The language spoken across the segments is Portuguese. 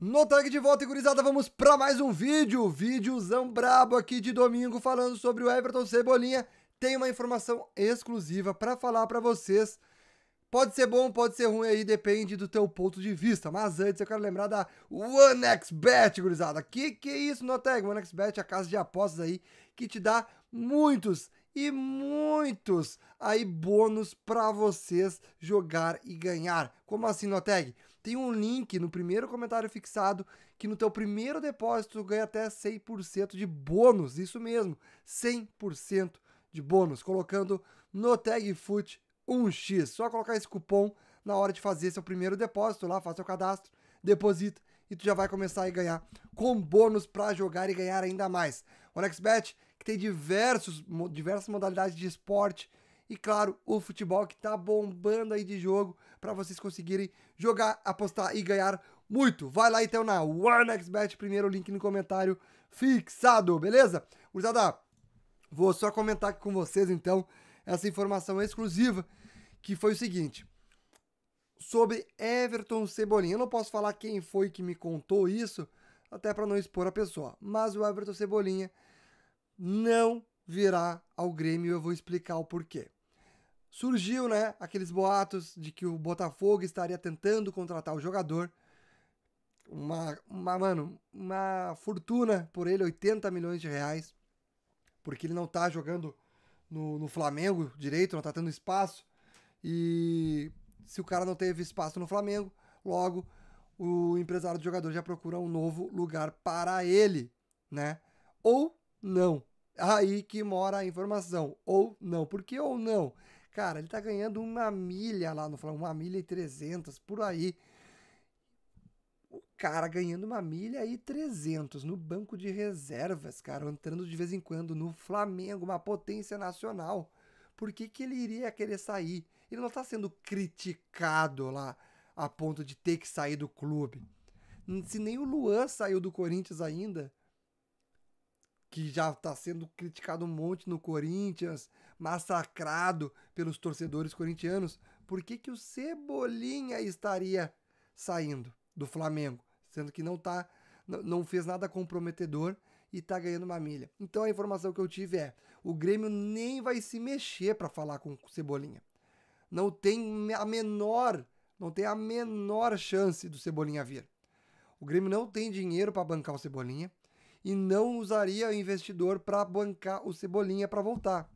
No tag de volta, gurizada, vamos para mais um vídeo, vídeozão brabo aqui de domingo falando sobre o Everton Cebolinha. Tem uma informação exclusiva para falar para vocês. Pode ser bom, pode ser ruim aí, depende do teu ponto de vista. Mas antes eu quero lembrar da OneXBet, gurizada. Que que é isso, Noteg? OneXBet é a casa de apostas aí que te dá muitos e muitos aí bônus para vocês jogar e ganhar. Como assim, Noteg? Tem um link no primeiro comentário fixado que no teu primeiro depósito ganha até 100% de bônus, isso mesmo, 100% de bônus, colocando Noteg Foot 1x. Só colocar esse cupom na hora de fazer seu primeiro depósito lá, faça seu cadastro, deposita e tu já vai começar a ganhar com bônus para jogar e ganhar ainda mais. O NextBet que tem diversos, diversas modalidades de esporte e claro, o futebol que tá bombando aí de jogo para vocês conseguirem jogar, apostar e ganhar muito. Vai lá então na OneXBet, primeiro link no comentário fixado, beleza? Gurizada, vou só comentar aqui com vocês então essa informação exclusiva que foi o seguinte, sobre Everton Cebolinha. Eu não posso falar quem foi que me contou isso, até para não expor a pessoa, mas o Everton Cebolinha não virá ao Grêmio. Eu vou explicar o porquê. Surgiu, né, aqueles boatos de que o Botafogo estaria tentando contratar o jogador. Uma, uma, mano, uma fortuna por ele, 80 milhões de reais, porque ele não tá jogando no, no Flamengo direito, não tá tendo espaço. E se o cara não teve espaço no Flamengo, logo o empresário do jogador já procura um novo lugar para ele, né? Ou não. Aí que mora a informação. Ou não. Por que ou não? Cara, ele tá ganhando uma milha lá no Flamengo, uma milha e trezentas, por aí. O cara ganhando uma milha e trezentos no banco de reservas, cara, entrando de vez em quando no Flamengo, uma potência nacional. Por que, que ele iria querer sair? Ele não tá sendo criticado lá a ponto de ter que sair do clube. Se nem o Luan saiu do Corinthians ainda, que já está sendo criticado um monte no Corinthians, massacrado pelos torcedores corintianos, por que, que o Cebolinha estaria saindo do Flamengo? Sendo que não tá, não fez nada comprometedor e está ganhando uma milha. Então a informação que eu tive é: o Grêmio nem vai se mexer para falar com o Cebolinha. Não tem a menor, não tem a menor chance do Cebolinha vir. O Grêmio não tem dinheiro para bancar o Cebolinha e não usaria o investidor para bancar o Cebolinha para voltar.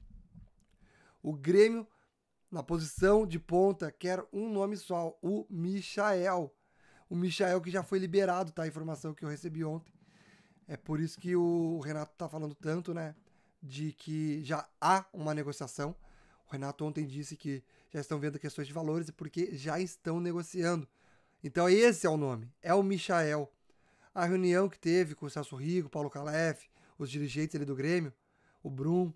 O Grêmio, na posição de ponta, quer um nome só, o Michael. O Michael que já foi liberado, tá? A informação que eu recebi ontem. É por isso que o Renato tá falando tanto, né? De que já há uma negociação. O Renato ontem disse que já estão vendo questões de valores e porque já estão negociando. Então esse é o nome, é o Michael a reunião que teve com o Celso Rigo, Paulo Calef, os dirigentes ali do Grêmio, o Brum,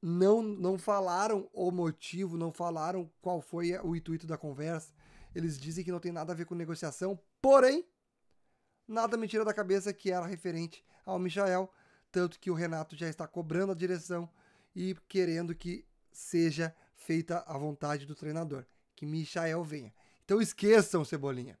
não, não falaram o motivo, não falaram qual foi o intuito da conversa. Eles dizem que não tem nada a ver com negociação, porém, nada me tira da cabeça que era referente ao Michael, tanto que o Renato já está cobrando a direção e querendo que seja feita a vontade do treinador, que Michael venha. Então esqueçam, Cebolinha.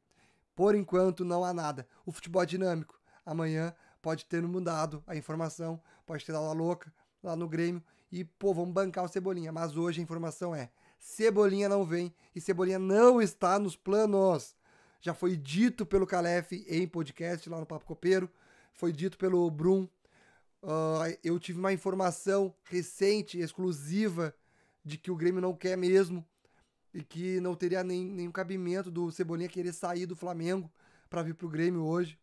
Por enquanto, não há nada. O futebol é dinâmico. Amanhã pode ter mudado a informação, pode ter dado a louca lá no Grêmio e, pô, vamos bancar o Cebolinha. Mas hoje a informação é: Cebolinha não vem e Cebolinha não está nos planos. Já foi dito pelo Calef em podcast lá no Papo Copeiro, foi dito pelo Brum. Uh, eu tive uma informação recente, exclusiva, de que o Grêmio não quer mesmo e que não teria nem, nenhum cabimento do Cebolinha querer sair do Flamengo para vir pro Grêmio hoje.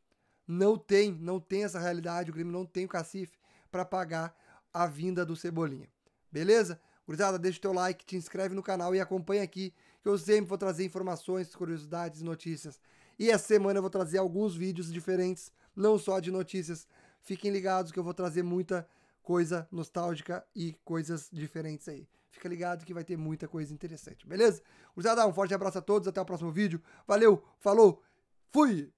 Não tem, não tem essa realidade, o Grêmio não tem o cacife para pagar a vinda do Cebolinha. Beleza? Gurizada, deixa o teu like, te inscreve no canal e acompanha aqui, que eu sempre vou trazer informações, curiosidades notícias. E essa semana eu vou trazer alguns vídeos diferentes, não só de notícias. Fiquem ligados que eu vou trazer muita coisa nostálgica e coisas diferentes aí. Fica ligado que vai ter muita coisa interessante, beleza? Usada, um forte abraço a todos, até o próximo vídeo. Valeu, falou, fui!